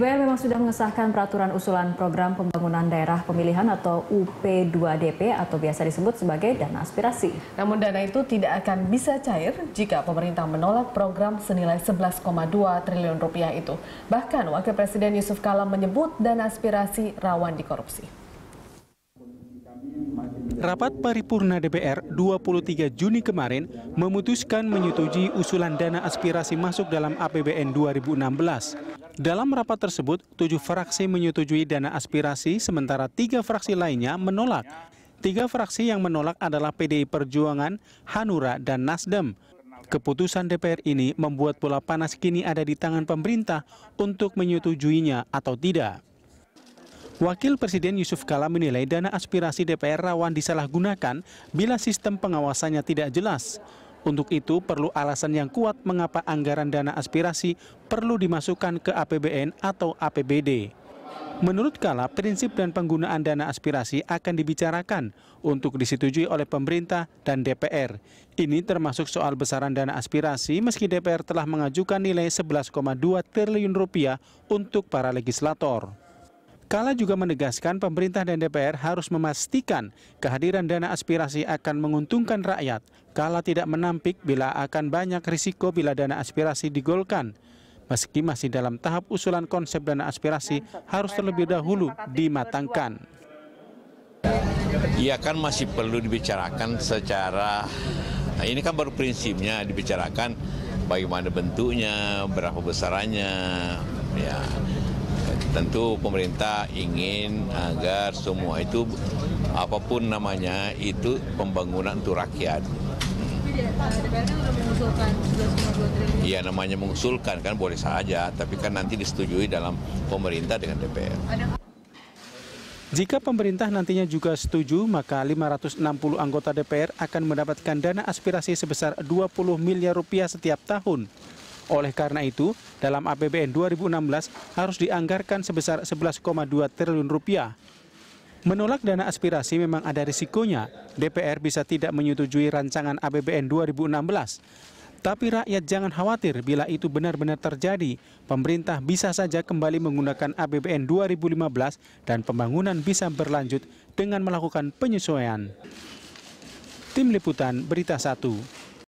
DPR memang sudah mengesahkan peraturan usulan program pembangunan daerah pemilihan atau UP2DP atau biasa disebut sebagai dana aspirasi. Namun dana itu tidak akan bisa cair jika pemerintah menolak program senilai 11,2 triliun rupiah itu. Bahkan Wakil Presiden Yusuf Kala menyebut dana aspirasi rawan dikorupsi. Rapat paripurna DPR 23 Juni kemarin memutuskan menyetujui usulan dana aspirasi masuk dalam APBN 2016. Dalam rapat tersebut, tujuh fraksi menyetujui dana aspirasi, sementara tiga fraksi lainnya menolak. Tiga fraksi yang menolak adalah PDI Perjuangan, Hanura, dan Nasdem. Keputusan DPR ini membuat bola panas kini ada di tangan pemerintah untuk menyetujuinya atau tidak. Wakil Presiden Yusuf Kala menilai dana aspirasi DPR rawan disalahgunakan bila sistem pengawasannya tidak jelas. Untuk itu perlu alasan yang kuat mengapa anggaran dana aspirasi perlu dimasukkan ke APBN atau APBD. Menurut Kala, prinsip dan penggunaan dana aspirasi akan dibicarakan untuk disetujui oleh pemerintah dan DPR. Ini termasuk soal besaran dana aspirasi meski DPR telah mengajukan nilai 11,2 triliun rupiah untuk para legislator. Kala juga menegaskan pemerintah dan DPR harus memastikan kehadiran dana aspirasi akan menguntungkan rakyat. Kala tidak menampik bila akan banyak risiko bila dana aspirasi digolkan. Meski masih dalam tahap usulan konsep dana aspirasi harus terlebih dahulu dimatangkan. Ya kan masih perlu dibicarakan secara, nah ini kan baru prinsipnya dibicarakan bagaimana bentuknya, berapa besarannya, ya tentu pemerintah ingin agar semua itu apapun namanya itu pembangunan untuk rakyat. Iya namanya mengusulkan kan boleh saja, tapi kan nanti disetujui dalam pemerintah dengan DPR. Jika pemerintah nantinya juga setuju, maka 560 anggota DPR akan mendapatkan dana aspirasi sebesar 20 miliar rupiah setiap tahun. Oleh karena itu, dalam APBN 2016 harus dianggarkan sebesar 11,2 triliun rupiah. Menolak dana aspirasi memang ada risikonya. DPR bisa tidak menyetujui rancangan APBN 2016. Tapi rakyat jangan khawatir bila itu benar-benar terjadi. Pemerintah bisa saja kembali menggunakan APBN 2015 dan pembangunan bisa berlanjut dengan melakukan penyesuaian. Tim Liputan Berita 1